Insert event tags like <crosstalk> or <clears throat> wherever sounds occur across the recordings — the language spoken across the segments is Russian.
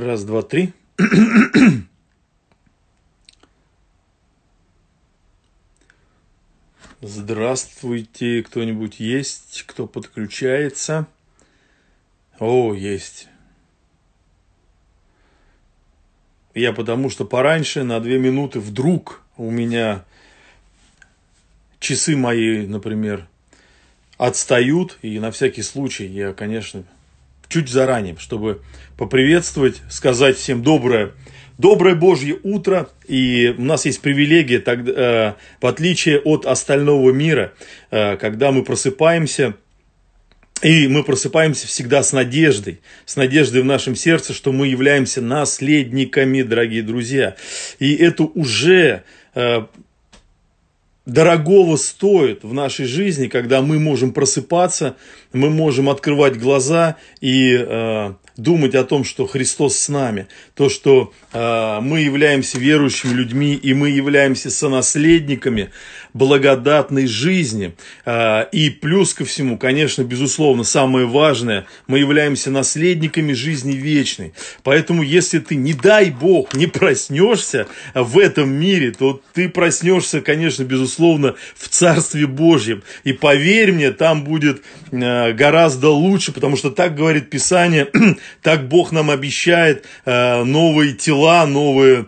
Раз, два, три. Здравствуйте, кто-нибудь есть, кто подключается? О, есть. Я потому что пораньше на две минуты вдруг у меня часы мои, например, отстают, и на всякий случай я, конечно, чуть заранее, чтобы поприветствовать, сказать всем доброе, доброе Божье утро. И у нас есть привилегия, так, э, в отличие от остального мира, э, когда мы просыпаемся, и мы просыпаемся всегда с надеждой, с надеждой в нашем сердце, что мы являемся наследниками, дорогие друзья. И это уже э, дорогого стоит в нашей жизни, когда мы можем просыпаться, мы можем открывать глаза и э, думать о том, что Христос с нами, то, что э, мы являемся верующими людьми и мы являемся сонаследниками благодатной жизни. Э, и плюс ко всему, конечно, безусловно, самое важное, мы являемся наследниками жизни вечной. Поэтому, если ты, не дай Бог, не проснешься в этом мире, то ты проснешься, конечно, безусловно, в Царстве Божьем. И поверь мне, там будет э, гораздо лучше, потому что так говорит Писание <clears throat> так Бог нам обещает э, новые тела, новые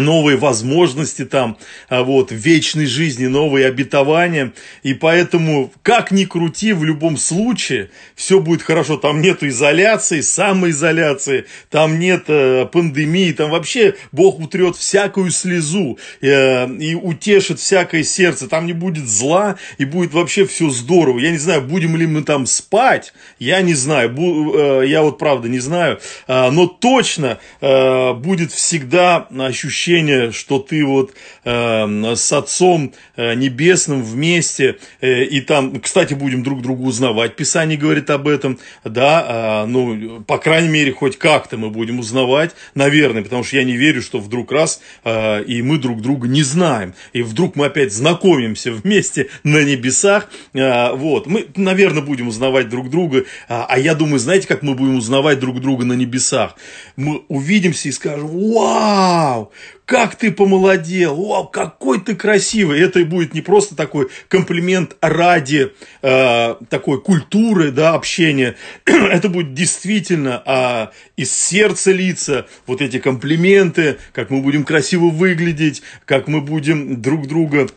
новые возможности там, а, вот, вечной жизни, новые обетования, и поэтому, как ни крути, в любом случае, все будет хорошо, там нету изоляции, самоизоляции, там нет э, пандемии, там вообще Бог утрет всякую слезу э, и утешит всякое сердце, там не будет зла, и будет вообще все здорово, я не знаю, будем ли мы там спать, я не знаю, бу, э, я вот правда не знаю, э, но точно э, будет всегда ощущение ощущение, что ты вот э, с Отцом э, Небесным вместе, э, и там, кстати, будем друг друга узнавать, Писание говорит об этом, да, э, ну, по крайней мере, хоть как-то мы будем узнавать, наверное, потому что я не верю, что вдруг раз, э, и мы друг друга не знаем, и вдруг мы опять знакомимся вместе на небесах, э, вот, мы, наверное, будем узнавать друг друга, э, а я думаю, знаете, как мы будем узнавать друг друга на небесах? Мы увидимся и скажем, вау, как ты помолодел, о, какой ты красивый. Это будет не просто такой комплимент ради э, такой культуры, да, общения. <clears throat> Это будет действительно э, из сердца лица вот эти комплименты, как мы будем красиво выглядеть, как мы будем друг друга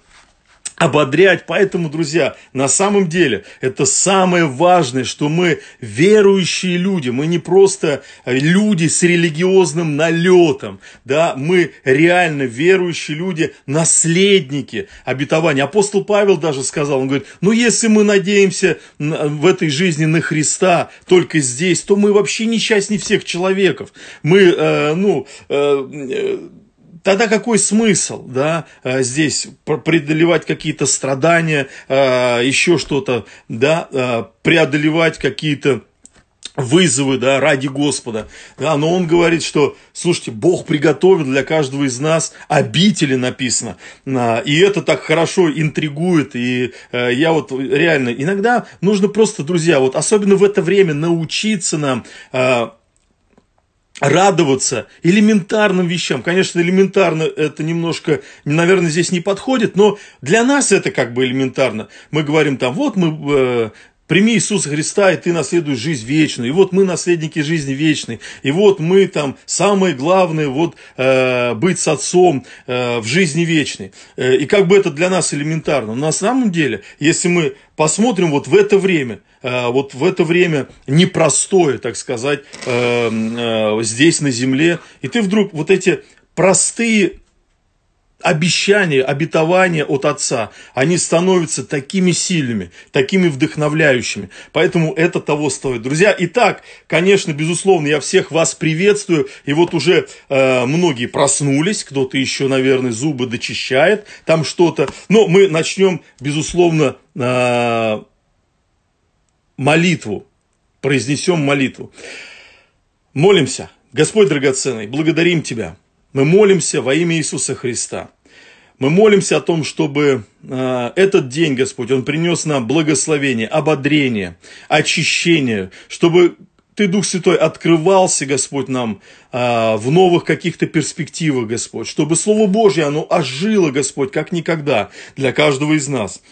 ободрять. Поэтому, друзья, на самом деле это самое важное, что мы верующие люди, мы не просто э, люди с религиозным налетом, да, мы реально верующие люди, наследники обетования. Апостол Павел даже сказал, он говорит, ну если мы надеемся в этой жизни на Христа только здесь, то мы вообще несчастнее всех человеков. Мы, э, ну, э, э тогда какой смысл, да, э, здесь преодолевать какие-то страдания, э, еще что-то, да, э, преодолевать какие-то вызовы, да, ради Господа. Да, но он говорит, что, слушайте, Бог приготовил для каждого из нас обители, написано. И это так хорошо интригует. И я вот реально, иногда нужно просто, друзья, вот особенно в это время научиться нам радоваться элементарным вещам. Конечно, элементарно это немножко, наверное, здесь не подходит, но для нас это как бы элементарно. Мы говорим там, вот мы э, Прими Иисуса Христа, и ты наследуешь жизнь вечную. И вот мы наследники жизни вечной. И вот мы там, самое главное, вот э, быть с Отцом э, в жизни вечной. Э, и как бы это для нас элементарно. Но на самом деле, если мы посмотрим вот в это время, э, вот в это время непростое, так сказать, э, э, здесь на земле, и ты вдруг вот эти простые обещания, обетования от Отца, они становятся такими сильными, такими вдохновляющими. Поэтому это того стоит. Друзья, итак, конечно, безусловно, я всех вас приветствую. И вот уже э, многие проснулись, кто-то еще, наверное, зубы дочищает, там что-то. Но мы начнем, безусловно, э, молитву. Произнесем молитву. Молимся. Господь драгоценный, благодарим Тебя мы молимся во имя Иисуса Христа. Мы молимся о том, чтобы э, этот день, Господь, Он принес нам благословение, ободрение, очищение, чтобы Ты, Дух Святой, открывался, Господь, нам э, в новых каких-то перспективах, Господь, чтобы Слово Божье, оно ожило, Господь, как никогда для каждого из нас.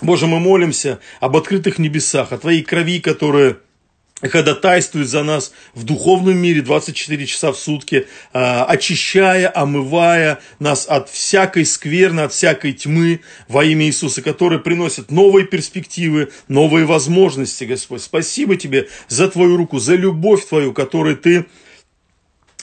Боже, мы молимся об открытых небесах, о Твоей крови, которая ходатайствует за нас в духовном мире 24 часа в сутки, а, очищая, омывая нас от всякой скверны, от всякой тьмы во имя Иисуса, который приносит новые перспективы, новые возможности, Господь. Спасибо Тебе за Твою руку, за любовь Твою, которой Ты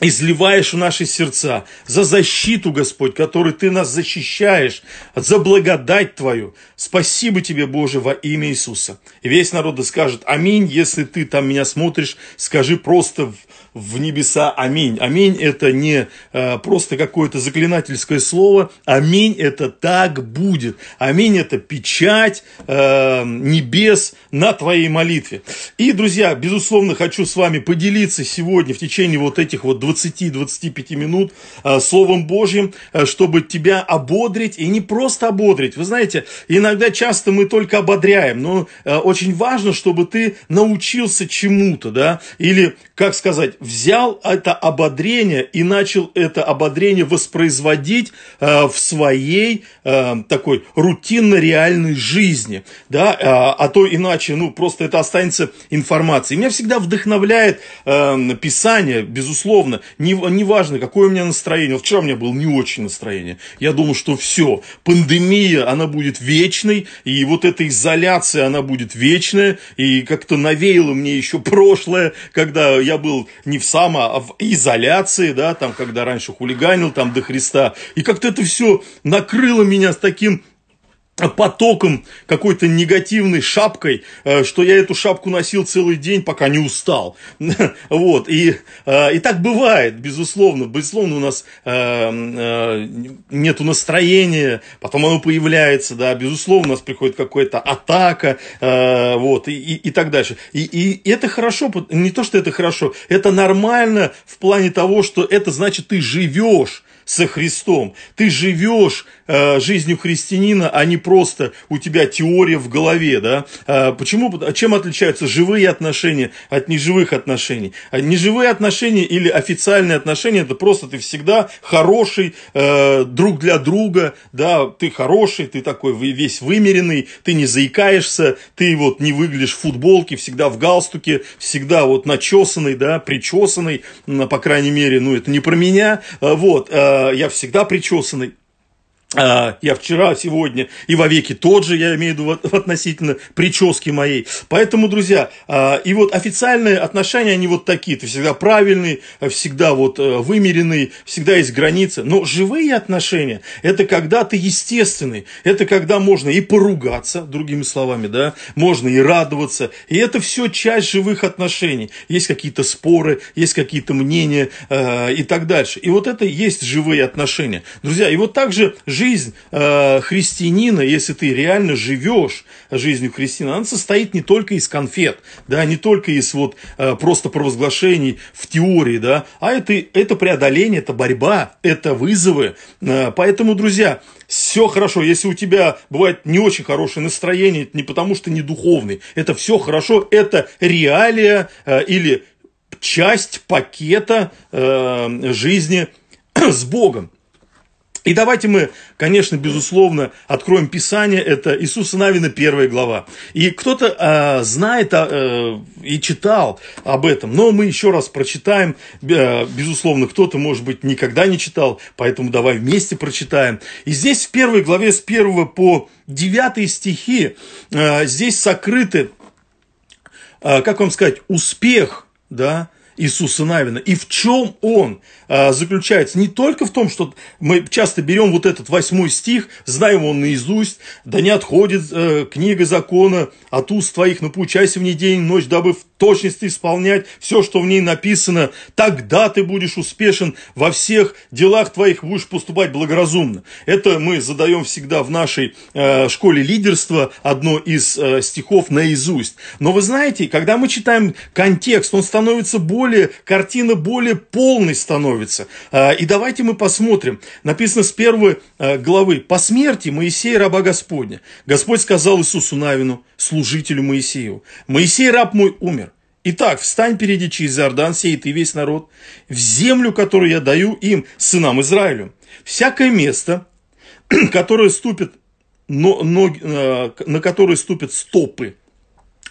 изливаешь в наши сердца, за защиту, Господь, который Ты нас защищаешь, за благодать Твою. Спасибо Тебе, Боже, во имя Иисуса. И весь народ скажет, аминь, если Ты там меня смотришь, скажи просто в в небеса. Аминь. Аминь это не э, просто какое-то заклинательское слово. Аминь это так будет. Аминь это печать э, небес на твоей молитве. И, друзья, безусловно, хочу с вами поделиться сегодня в течение вот этих вот 20-25 минут э, Словом Божьим, э, чтобы тебя ободрить и не просто ободрить. Вы знаете, иногда часто мы только ободряем, но э, очень важно, чтобы ты научился чему-то, да, или, как сказать, взял это ободрение и начал это ободрение воспроизводить э, в своей э, такой рутинно-реальной жизни, да, э, а то иначе, ну, просто это останется информацией. Меня всегда вдохновляет э, писание, безусловно, не, не важно, какое у меня настроение, вот вчера у меня было не очень настроение, я думал, что все, пандемия, она будет вечной, и вот эта изоляция, она будет вечная, и как-то навеяло мне еще прошлое, когда я был не не в само, а в изоляции, да, там, когда раньше хулиганил там до Христа. И как-то это все накрыло меня с таким потоком, какой-то негативной шапкой, э, что я эту шапку носил целый день, пока не устал. <laughs> Вот, и, э, и так бывает, безусловно. Безусловно, у нас э, нету настроения, потом оно появляется, да, безусловно, у нас приходит какая-то атака, вот, и, и, и так дальше. И, и это хорошо, не то, что это хорошо, это нормально в плане того, что это значит, ты живешь, со Христом. Ты живешь э, жизнью христианина, а не просто у тебя теория в голове, да? Э, почему, э, чем отличаются живые отношения от неживых отношений? А неживые отношения или официальные отношения, это просто ты всегда хороший э, друг для друга, да, ты хороший, ты такой весь вымеренный, ты не заикаешься, ты вот не выглядишь в футболке, всегда в галстуке, всегда вот начесанный, да, причесанный, по крайней мере, ну, это не про меня, э, вот, э, Э, я всегда причесанный. А, я вчера, сегодня и вовеки тот же, я имею в виду относительно прически моей. Поэтому, друзья, а, и вот официальные отношения, они вот такие. Ты всегда правильный, всегда вот э, вымеренный, всегда есть границы. Но живые отношения, это когда ты естественный. Это когда можно и поругаться, другими словами, да, можно и радоваться. И это все часть живых отношений. Есть какие-то споры, есть какие-то мнения э, и так дальше. И вот это есть живые отношения. Друзья, и вот также жизнь жизнь э, христианина, если ты реально живешь жизнью христианина, она состоит не только из конфет, да, не только из вот э, просто провозглашений в теории, да, а это, это преодоление, это борьба, это вызовы. Э, поэтому, друзья, все хорошо. Если у тебя бывает не очень хорошее настроение, это не потому что не духовный. Это все хорошо, это реалия э, или часть пакета э, жизни с Богом. И давайте мы, конечно, безусловно, откроем Писание. Это Иисуса Навина, первая глава. И кто-то э, знает а, э, и читал об этом. Но мы еще раз прочитаем. Э, безусловно, кто-то, может быть, никогда не читал. Поэтому давай вместе прочитаем. И здесь в первой главе с 1 по 9 стихи э, здесь сокрыты, э, как вам сказать, успех, да, Иисуса Навина. И в чем он а, заключается? Не только в том, что мы часто берем вот этот восьмой стих, знаем он наизусть, да не отходит э, книга закона от уст твоих, но поучайся в ней день и ночь, дабы в точности исполнять все, что в ней написано. Тогда ты будешь успешен во всех делах твоих, будешь поступать благоразумно. Это мы задаем всегда в нашей э, школе лидерства одно из э, стихов наизусть. Но вы знаете, когда мы читаем контекст, он становится более более, картина более полной становится. А, и давайте мы посмотрим. Написано с первой а, главы. «По смерти Моисея раба Господня. Господь сказал Иисусу Навину, служителю Моисею, «Моисей, раб мой, умер. Итак, встань впереди через Иордан, сей ты весь народ, в землю, которую я даю им, сынам Израилю. Всякое место, <clears throat> которое ступит, но, но, а, на которое ступят стопы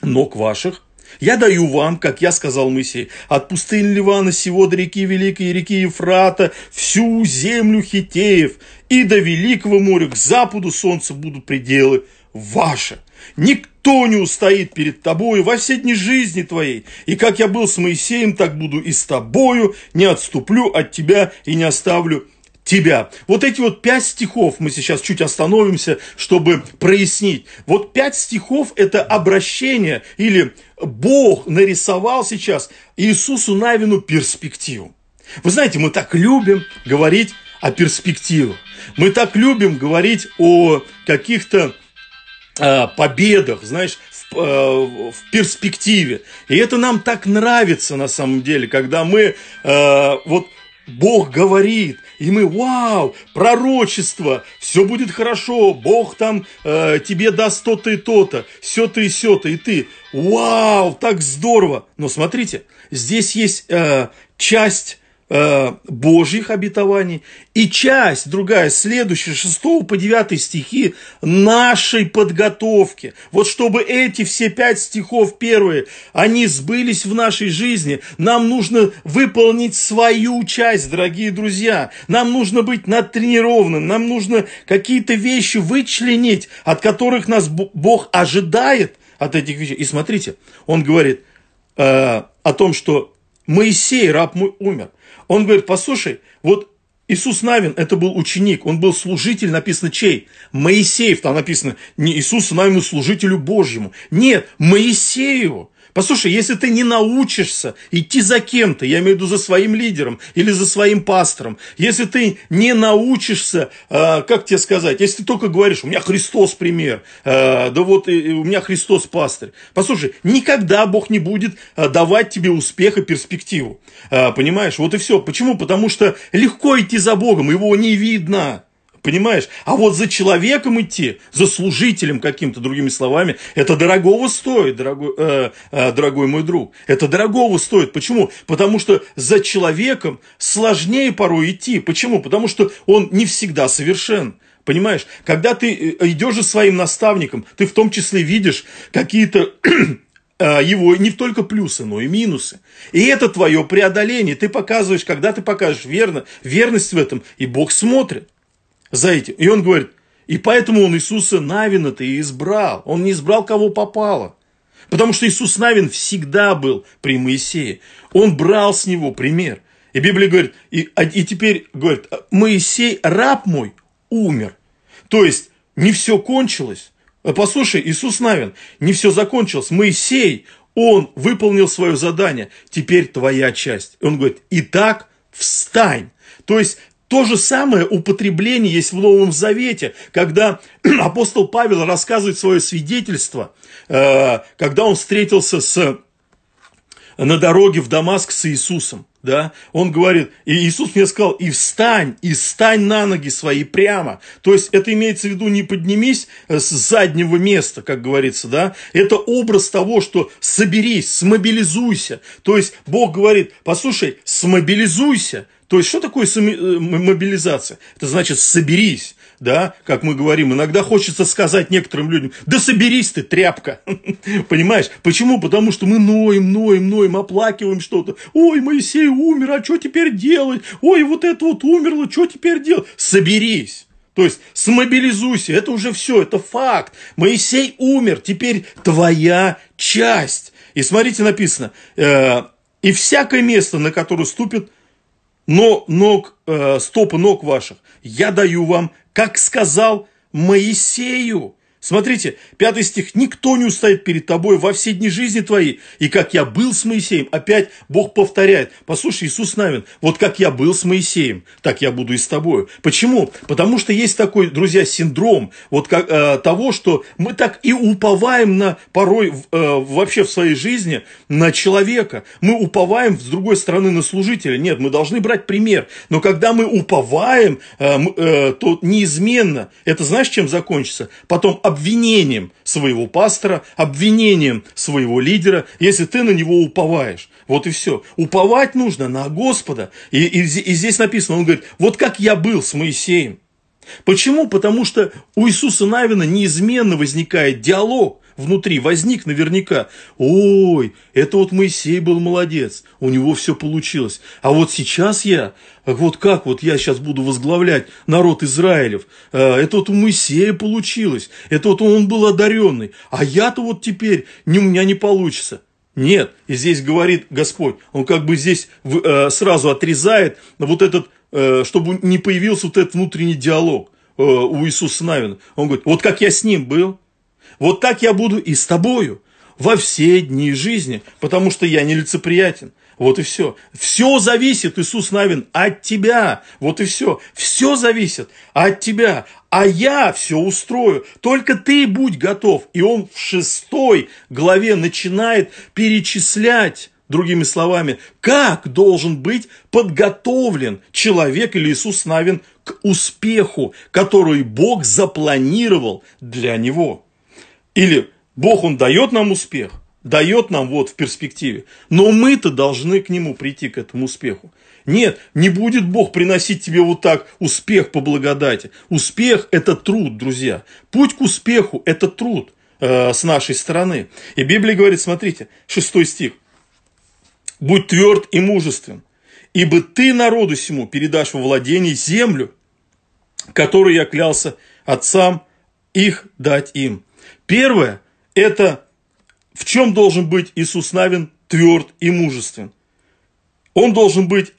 ног ваших, я даю вам, как я сказал Моисей, от пустыни Ливана сего до реки Великой реки Ефрата, всю землю хитеев и до Великого моря к западу солнца будут пределы ваши. Никто не устоит перед тобою во все дни жизни твоей. И как я был с Моисеем, так буду и с тобою, не отступлю от тебя и не оставлю тебя. Вот эти вот пять стихов, мы сейчас чуть остановимся, чтобы прояснить. Вот пять стихов – это обращение или Бог нарисовал сейчас Иисусу Навину перспективу. Вы знаете, мы так любим говорить о перспективах. Мы так любим говорить о каких-то а, победах, знаешь, в, э, в перспективе. И это нам так нравится на самом деле, когда мы э, вот Бог говорит, и мы, вау, пророчество, все будет хорошо, Бог там э, тебе даст то-то и то-то, все-то и все-то, и ты, вау, так здорово. Но смотрите, здесь есть э, часть Э, Божьих обетований и часть, другая, следующая, 6 по 9 стихи нашей подготовки. Вот чтобы эти все пять стихов первые, они сбылись в нашей жизни, нам нужно выполнить свою часть, дорогие друзья. Нам нужно быть натренированным, нам нужно какие-то вещи вычленить, от которых нас Бог ожидает от этих вещей. И смотрите, он говорит э, о том, что Моисей, раб мой, умер. Он говорит, послушай, вот Иисус Навин, это был ученик, он был служитель, написано чей? Моисеев, там написано, не Иисусу Навину, служителю Божьему. Нет, Моисею. Послушай, если ты не научишься идти за кем-то, я имею в виду за своим лидером или за своим пастором, если ты не научишься, а, как тебе сказать, если ты только говоришь, у меня Христос пример, а, да вот у меня Христос пастырь. Послушай, никогда Бог не будет а, давать тебе успех и перспективу. понимаешь? Вот и все. Почему? Потому что легко идти за Богом, его не видно. Понимаешь? А вот за человеком идти, за служителем каким-то, другими словами, это дорогого стоит, дорогой, э, э, дорогой мой друг. Это дорогого стоит. Почему? Потому что за человеком сложнее порой идти. Почему? Потому что он не всегда совершен. Понимаешь, когда ты э, идешь за своим наставником, ты в том числе видишь какие-то <clears throat> э, его не только плюсы, но и минусы. И это твое преодоление. Ты показываешь, когда ты покажешь верно, верность в этом, и Бог смотрит за этим. И он говорит, и поэтому он Иисуса Навина-то и избрал. Он не избрал, кого попало. Потому что Иисус Навин всегда был при Моисее. Он брал с него пример. И Библия говорит, и, а, и теперь говорит, Моисей, раб мой, умер. То есть, не все кончилось. Э, послушай, Иисус Навин, не все закончилось. Моисей, он выполнил свое задание. Теперь твоя часть. он говорит, и так встань. То есть, то же самое употребление есть в Новом Завете, когда <clears throat> апостол Павел рассказывает свое свидетельство, э, когда он встретился с, э, на дороге в Дамаск с Иисусом. Да? Он говорит, и Иисус мне сказал, и встань, и встань на ноги свои прямо. То есть это имеется в виду, не поднимись э, с заднего места, как говорится, да. Это образ того, что соберись, смобилизуйся. То есть Бог говорит, послушай, смобилизуйся, то есть, что такое э, мобилизация? Это значит, соберись, да, как мы говорим. Иногда хочется сказать некоторым людям, да соберись ты, тряпка. <laughs> Понимаешь? Почему? Потому что мы ноем, ноем, ноем, оплакиваем что-то. Ой, Моисей умер, а что теперь делать? Ой, вот это вот умерло, что теперь делать? Соберись. То есть смобилизуйся, это уже все, это факт. Моисей умер, теперь твоя часть. И смотрите, написано, э, и всякое место, на которое ступит но ног, э, стоп ног ваших я даю вам, как сказал Моисею, Смотрите, пятый стих. «Никто не устоит перед тобой во все дни жизни твоей, и как я был с Моисеем». Опять Бог повторяет. Послушай, Иисус Навин, вот как я был с Моисеем, так я буду и с тобою. Почему? Потому что есть такой, друзья, синдром вот как, э, того, что мы так и уповаем на порой э, вообще в своей жизни на человека. Мы уповаем, с другой стороны, на служителя. Нет, мы должны брать пример. Но когда мы уповаем, э, э, то неизменно, это знаешь, чем закончится? Потом обвинением своего пастора, обвинением своего лидера, если ты на него уповаешь. Вот и все. Уповать нужно на Господа. И, и, и здесь написано, он говорит, вот как я был с Моисеем. Почему? Потому что у Иисуса Навина неизменно возникает диалог внутри возник наверняка. Ой, это вот Моисей был молодец, у него все получилось. А вот сейчас я, вот как вот я сейчас буду возглавлять народ Израилев? Э, это вот у Моисея получилось, это вот он был одаренный, а я-то вот теперь, ни у меня не получится. Нет, и здесь говорит Господь, он как бы здесь э, сразу отрезает вот этот, э, чтобы не появился вот этот внутренний диалог у Иисуса Навина. Он говорит, вот как я с ним был, вот так я буду и с тобою во все дни жизни, потому что я нелицеприятен. Вот и все. Все зависит, Иисус Навин, от тебя. Вот и все. Все зависит от тебя. А я все устрою. Только ты будь готов. И он в шестой главе начинает перечислять Другими словами, как должен быть подготовлен человек или Иисус Навин к успеху, который Бог запланировал для него. Или Бог, Он дает нам успех, дает нам вот в перспективе, но мы-то должны к Нему прийти, к этому успеху. Нет, не будет Бог приносить тебе вот так успех по благодати. Успех – это труд, друзья. Путь к успеху – это труд э, с нашей стороны. И Библия говорит, смотрите, шестой стих. «Будь тверд и мужествен, ибо ты народу сему передашь во владение землю, которую я клялся отцам их дать им». Первое – это в чем должен быть Иисус Навин тверд и мужествен. Он должен быть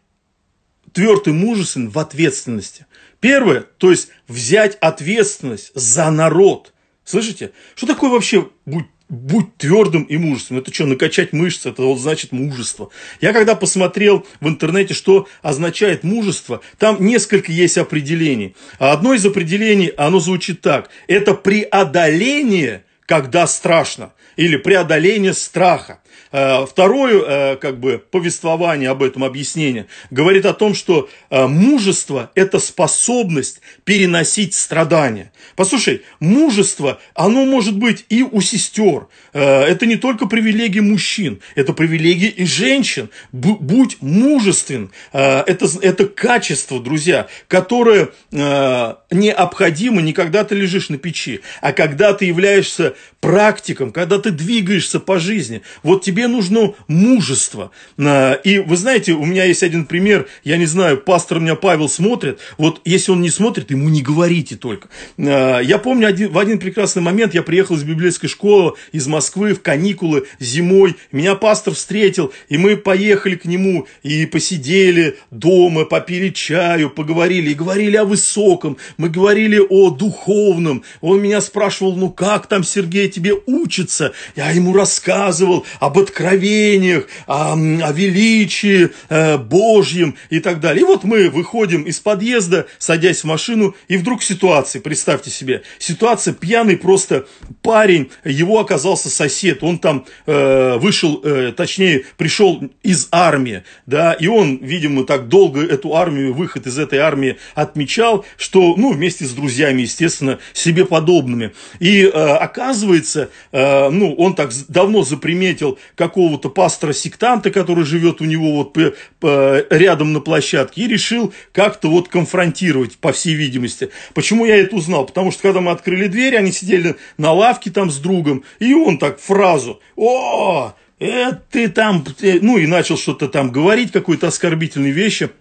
тверд и мужествен в ответственности. Первое, то есть взять ответственность за народ. Слышите? Что такое вообще быть будь твердым и мужественным. Это что, накачать мышцы? Это вот значит мужество. Я когда посмотрел в интернете, что означает мужество, там несколько есть определений. А одно из определений, оно звучит так. Это преодоление, когда страшно. Или преодоление страха. Э, второе, э, как бы, повествование об этом объяснении говорит о том, что э, мужество – это способность переносить страдания. Послушай, мужество, оно может быть и у сестер. Это не только привилегии мужчин, это привилегии и женщин. Будь мужествен. Это, это качество, друзья, которое необходимо не когда ты лежишь на печи, а когда ты являешься практиком, когда ты двигаешься по жизни. Вот тебе Тебе нужно мужество. А, и вы знаете, у меня есть один пример, я не знаю, пастор у меня Павел смотрит, вот если он не смотрит, ему не говорите только. А, я помню один, в один прекрасный момент я приехал из библейской школы из Москвы в каникулы зимой, меня пастор встретил, и мы поехали к нему, и посидели дома, попили чаю, поговорили, и говорили о высоком, мы говорили о духовном, он меня спрашивал, ну как там, Сергей, тебе учится? Я ему рассказывал об откровениях, о, о величии э, Божьем и так далее. И вот мы выходим из подъезда, садясь в машину, и вдруг ситуация, представьте себе, ситуация пьяный просто парень, его оказался сосед, он там э, вышел, э, точнее, пришел из армии, да, и он, видимо, так долго эту армию, выход из этой армии отмечал, что, ну, вместе с друзьями, естественно, себе подобными. И э, оказывается, э, ну, он так давно заприметил, какого-то пастора-сектанта, который живет у него вот по, рядом на площадке, и решил как-то вот конфронтировать, по всей видимости. Почему я это узнал? Потому что, когда мы открыли дверь, они сидели на лавке там с другом, и он так фразу «О, это ты там...» э, Ну, и начал что-то там говорить, какие-то оскорбительные вещи –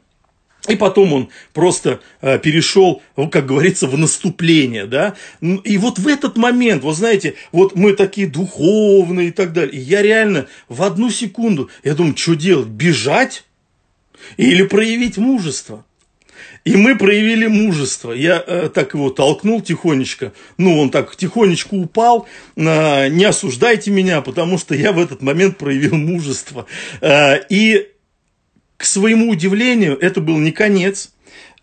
и потом он просто э, перешел, как говорится, в наступление, да. И вот в этот момент, вот знаете, вот мы такие духовные и так далее. И я реально в одну секунду, я думаю, что делать, бежать или проявить мужество? И мы проявили мужество. Я э, так его толкнул тихонечко. Ну, он так тихонечко упал. Э, не осуждайте меня, потому что я в этот момент проявил мужество. Э, и к своему удивлению, это был не конец.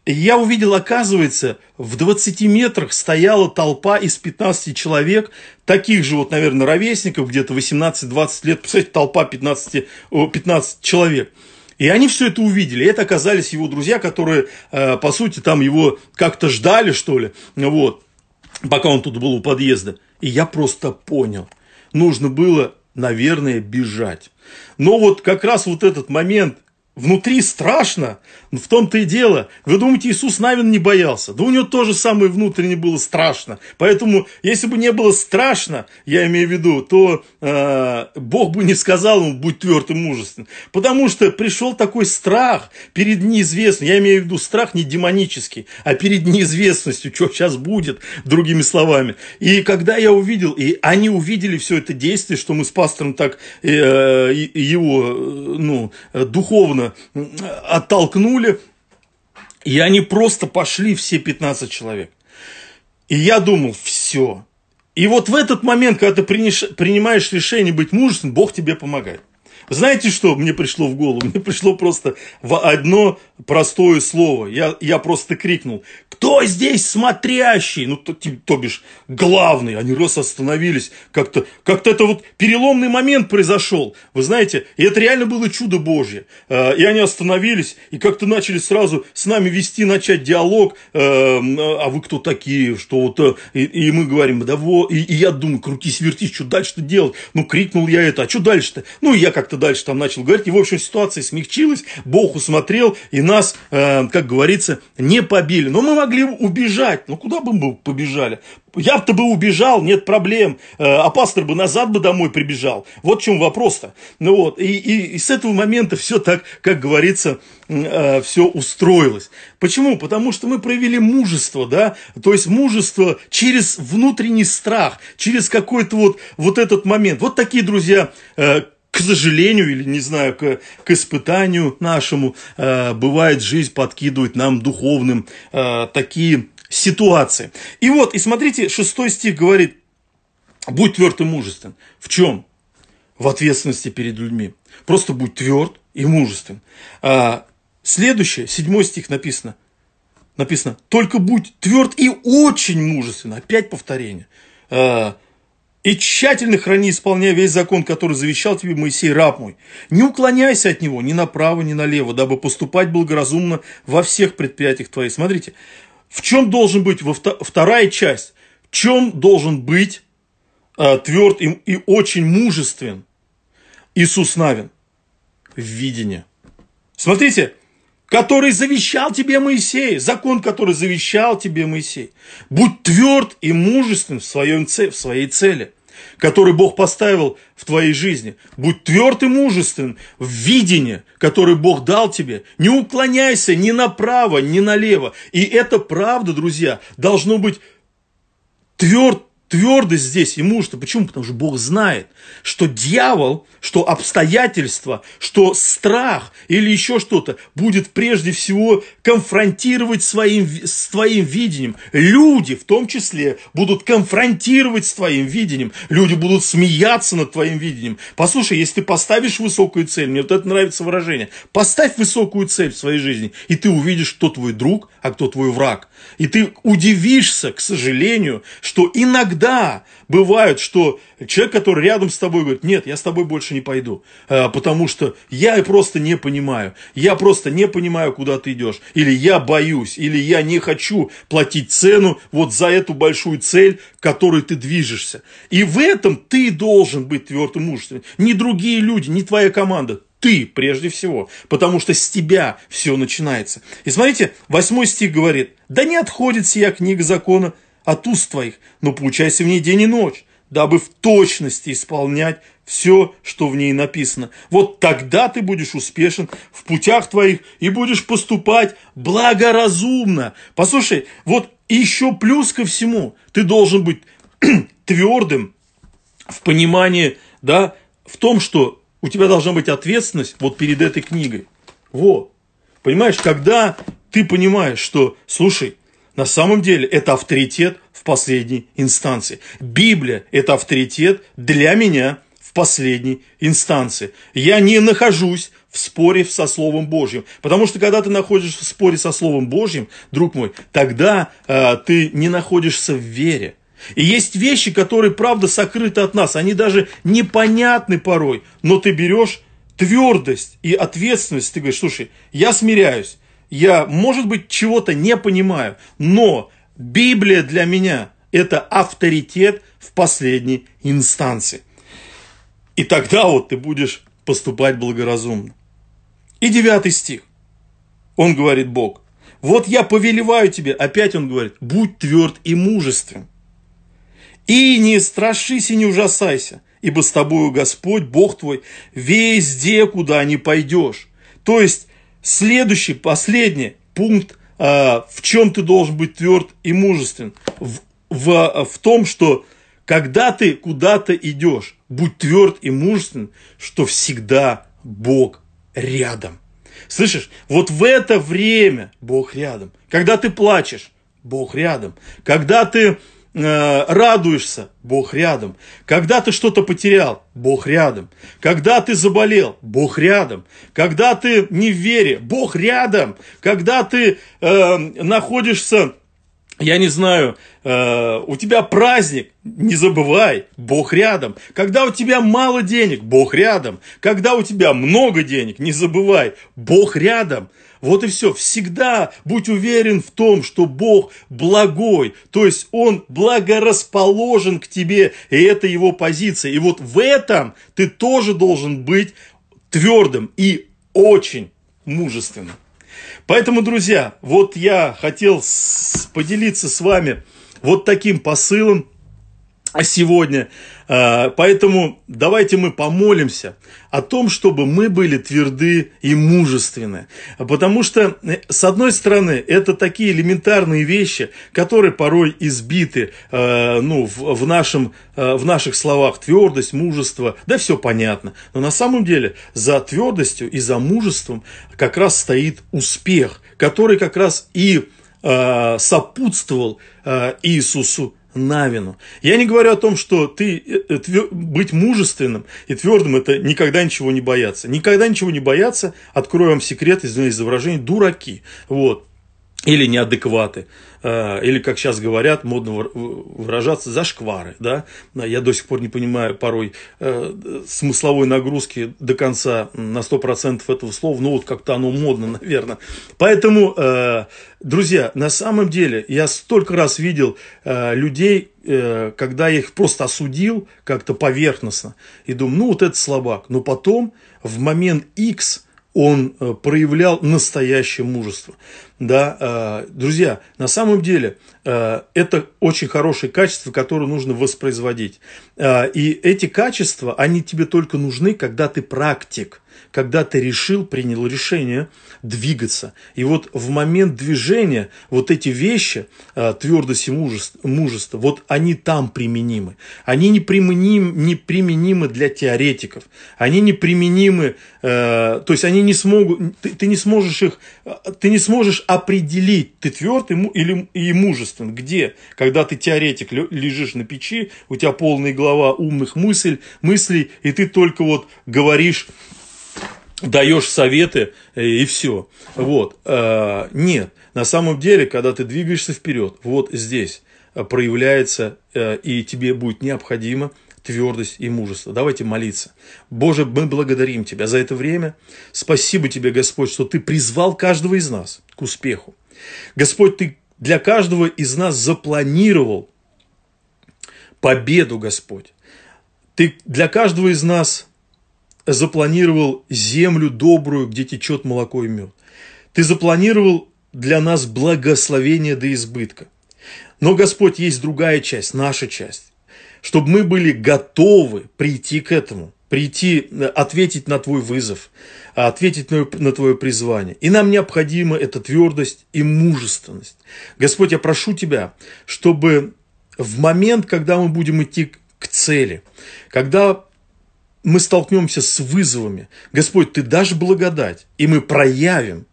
Я увидел, оказывается, в 20 метрах стояла толпа из 15 человек, таких же, вот, наверное, ровесников, где-то 18-20 лет, представляете, толпа 15, 15 человек. И они все это увидели. Это оказались его друзья, которые, э, по сути, там его как-то ждали, что ли, вот, пока он тут был у подъезда. И я просто понял, нужно было, наверное, бежать. Но вот как раз вот этот момент, Внутри страшно, ну, в том-то и дело. Вы думаете, Иисус Навин не боялся? Да у него тоже самое внутреннее было страшно. Поэтому, если бы не было страшно, я имею в виду, то э, Бог бы не сказал ему, будь твердым и мужественным, Потому что пришел такой страх перед неизвестным. Я имею в виду страх не демонический, а перед неизвестностью, что сейчас будет, другими словами. И когда я увидел, и они увидели все это действие, что мы с пастором так э, его э, ну, э, духовно оттолкнули, июля, и они просто пошли все 15 человек. И я думал, все. И вот в этот момент, когда ты принимаешь решение быть мужественным, Бог тебе помогает. Знаете, что мне пришло в голову? Мне пришло просто в одно простое слово. Я, я просто крикнул, кто здесь смотрящий? Ну, то, то бишь, главный. Они раз остановились. Как-то как это вот переломный момент произошел. Вы знаете, и это реально было чудо божье. Э, и они остановились, и как-то начали сразу с нами вести, начать диалог. Э, а вы кто такие? Что вот... Э?» и, и мы говорим, да вот... И, и я думаю, крутись, вертись, что дальше-то делать? Ну, крикнул я это, а что дальше-то? Ну, я как-то дальше там начал говорить. И, в общем, ситуация смягчилась, Бог усмотрел, и нас, э, как говорится, не побили. Но мы могли убежать. Ну, куда бы мы побежали? Я-то бы убежал, нет проблем. Э, а пастор бы назад бы домой прибежал. Вот в чем вопрос-то. Ну вот, и, и, и с этого момента все так, как говорится, э, все устроилось. Почему? Потому что мы проявили мужество, да, то есть мужество через внутренний страх, через какой-то вот, вот этот момент. Вот такие, друзья, э, к сожалению, или, не знаю, к, к испытанию нашему, э, бывает, жизнь подкидывает нам духовным э, такие ситуации. И вот, и смотрите, шестой стих говорит, будь тверд и мужествен. В чем? В ответственности перед людьми. Просто будь тверд и мужествен. А, следующее, седьмой стих написано, написано, только будь тверд и очень мужествен. Опять повторение. А, и тщательно храни, исполняя весь закон, который завещал тебе Моисей, раб мой. Не уклоняйся от него ни направо, ни налево, дабы поступать благоразумно во всех предприятиях твоих. Смотрите, в чем должен быть во вторая часть, в чем должен быть э, тверд и, и очень мужествен Иисус Навин? В видении. Смотрите, который завещал тебе Моисей, закон, который завещал тебе Моисей. Будь тверд и мужествен в, своем, в своей цели, который Бог поставил в твоей жизни. Будь тверд и мужествен в видении, которое Бог дал тебе. Не уклоняйся ни направо, ни налево. И это правда, друзья, должно быть тверд, твердость здесь и мужество. Почему? Потому что Бог знает, что дьявол, что обстоятельства, что страх или еще что-то будет прежде всего конфронтировать своим, с твоим видением. Люди в том числе будут конфронтировать с твоим видением. Люди будут смеяться над твоим видением. Послушай, если ты поставишь высокую цель, мне вот это нравится выражение, поставь высокую цель в своей жизни, и ты увидишь, кто твой друг, а кто твой враг. И ты удивишься, к сожалению, что иногда иногда бывает, что человек, который рядом с тобой, говорит, нет, я с тобой больше не пойду, э, потому что я просто не понимаю, я просто не понимаю, куда ты идешь, или я боюсь, или я не хочу платить цену вот за эту большую цель, к которой ты движешься. И в этом ты должен быть твердым мужественным. Не другие люди, не твоя команда, ты прежде всего, потому что с тебя все начинается. И смотрите, восьмой стих говорит, да не отходит сия книга закона от уст твоих, но получайся в ней день и ночь, дабы в точности исполнять все, что в ней написано. Вот тогда ты будешь успешен в путях твоих и будешь поступать благоразумно. Послушай, вот еще плюс ко всему, ты должен быть <clears throat> твердым в понимании, да, в том, что у тебя должна быть ответственность вот перед этой книгой. Во. Понимаешь, когда ты понимаешь, что, слушай, на самом деле это авторитет в последней инстанции. Библия – это авторитет для меня в последней инстанции. Я не нахожусь в споре со Словом Божьим. Потому что когда ты находишься в споре со Словом Божьим, друг мой, тогда э, ты не находишься в вере. И есть вещи, которые, правда, сокрыты от нас. Они даже непонятны порой. Но ты берешь твердость и ответственность. Ты говоришь, слушай, я смиряюсь я, может быть, чего-то не понимаю, но Библия для меня – это авторитет в последней инстанции. И тогда вот ты будешь поступать благоразумно. И девятый стих. Он говорит Бог, вот я повелеваю тебе, опять он говорит, будь тверд и мужествен. И не страшись и не ужасайся, ибо с тобою Господь, Бог твой, везде, куда не пойдешь. То есть, Следующий, последний пункт, а, в чем ты должен быть тверд и мужествен. В, в, в том, что когда ты куда-то идешь, будь тверд и мужествен, что всегда Бог рядом. Слышишь, вот в это время Бог рядом. Когда ты плачешь, Бог рядом. Когда ты Э, радуешься, Бог рядом. Когда ты что-то потерял, Бог рядом. Когда ты заболел, Бог рядом. Когда ты не в вере, Бог рядом. Когда ты э, находишься я не знаю, э, у тебя праздник, не забывай, Бог рядом. Когда у тебя мало денег, Бог рядом. Когда у тебя много денег, не забывай, Бог рядом. Вот и все. Всегда будь уверен в том, что Бог благой, то есть Он благорасположен к тебе, и это Его позиция. И вот в этом ты тоже должен быть твердым и очень мужественным. Поэтому, друзья, вот я хотел поделиться с вами вот таким посылом сегодня. А, поэтому давайте мы помолимся о том, чтобы мы были тверды и мужественны. Потому что, э, с одной стороны, это такие элементарные вещи, которые порой избиты э, ну, в, нашем, э, в наших словах. Твердость, мужество, да все понятно. Но на самом деле за твердостью и за мужеством как раз стоит успех, который как раз и сопутствовал Иисусу Навину. Я не говорю о том, что ты, э, э, быть мужественным и твердым – это никогда ничего не бояться. Никогда ничего не бояться, открою вам секрет, извиняюсь за выражение, дураки. Вот или неадекваты, а, или, как сейчас говорят, модно выражаться, зашквары. Да? Я до сих пор не понимаю порой э, смысловой нагрузки до конца на 100% этого слова, но ну, вот как-то оно модно, <laughs> наверное. Поэтому, э, друзья, на самом деле я столько раз видел э, людей, когда я их просто осудил как-то поверхностно и думаю, ну вот это слабак, но потом в момент X – он э, проявлял настоящее мужество. Да, э, друзья, на самом деле э, это очень хорошее качество, которое нужно воспроизводить. И эти качества, они тебе только нужны, когда ты практик когда ты решил, принял решение двигаться. И вот в момент движения вот эти вещи, а, твердость и мужество, мужество вот они там применимы. Они не, применим, не применимы для теоретиков. Они не применимы, э, то есть они не смогут, ты, ты не сможешь их, ты не сможешь определить, ты твердый или, и мужествен. Где? Когда ты теоретик, лежишь на печи, у тебя полная голова умных мыслей, мыслей и ты только вот говоришь даешь советы э, и все. Вот. Э, нет, на самом деле, когда ты двигаешься вперед, вот здесь э, проявляется, и тебе будет необходимо твердость и мужество. Давайте молиться. Боже, мы благодарим Тебя за это время. Спасибо Тебе, Господь, что Ты призвал каждого из нас к успеху. Господь, Ты для каждого из нас запланировал победу, Господь. Ты для каждого из нас запланировал землю добрую, где течет молоко и мед. Ты запланировал для нас благословение до избытка. Но, Господь, есть другая часть, наша часть, чтобы мы были готовы прийти к этому, прийти, э, ответить на твой вызов, а ответить на, на твое призвание. И нам необходима эта твердость и мужественность. Господь, я прошу Тебя, чтобы в момент, когда мы будем идти к цели, когда мы столкнемся с вызовами. Господь, Ты дашь благодать, и мы проявим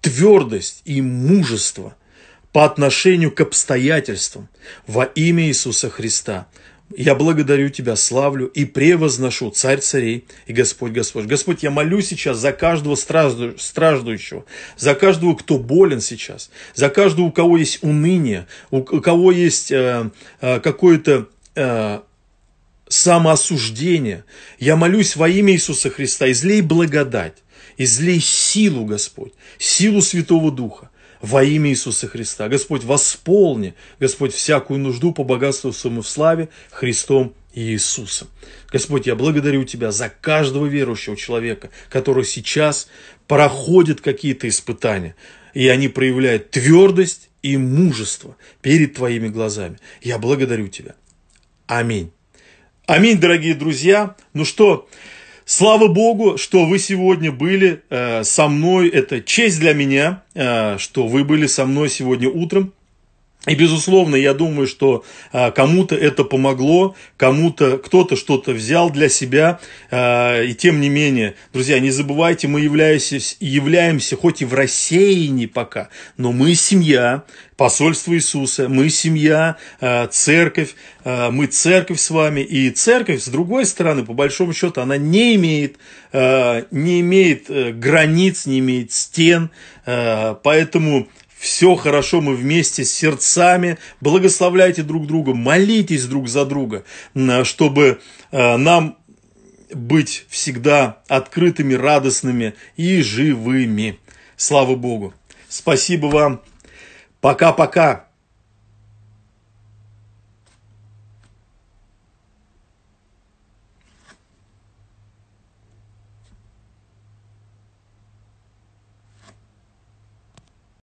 твердость и мужество по отношению к обстоятельствам во имя Иисуса Христа. Я благодарю Тебя, славлю и превозношу, Царь царей и Господь Господь. Господь, я молю сейчас за каждого страждущего, за каждого, кто болен сейчас, за каждого, у кого есть уныние, у кого есть э, э какое-то э, самоосуждение. Я молюсь во имя Иисуса Христа, излей благодать, излей силу, Господь, силу Святого Духа во имя Иисуса Христа. Господь, восполни, Господь, всякую нужду по богатству своему в славе Христом Иисусом. Господь, я благодарю Тебя за каждого верующего человека, который сейчас проходит какие-то испытания, и они проявляют твердость и мужество перед Твоими глазами. Я благодарю Тебя. Аминь. Аминь, дорогие друзья. Ну что, слава Богу, что вы сегодня были э, со мной. Это честь для меня, э, что вы были со мной сегодня утром. И, безусловно, я думаю, что а, кому-то это помогло, кому-то кто-то что-то взял для себя. А, и тем не менее, друзья, не забывайте, мы являемся, являемся хоть и в рассеянии пока, но мы семья, посольство Иисуса, мы семья, а, церковь, мы церковь с вами. И церковь, с другой стороны, по большому счету, она не имеет, не имеет э, границ, не имеет стен. Поэтому все хорошо, мы вместе с сердцами, благословляйте друг друга, молитесь друг за друга, э, чтобы э, нам быть всегда открытыми, радостными и живыми. Слава Богу! Спасибо вам! Пока-пока!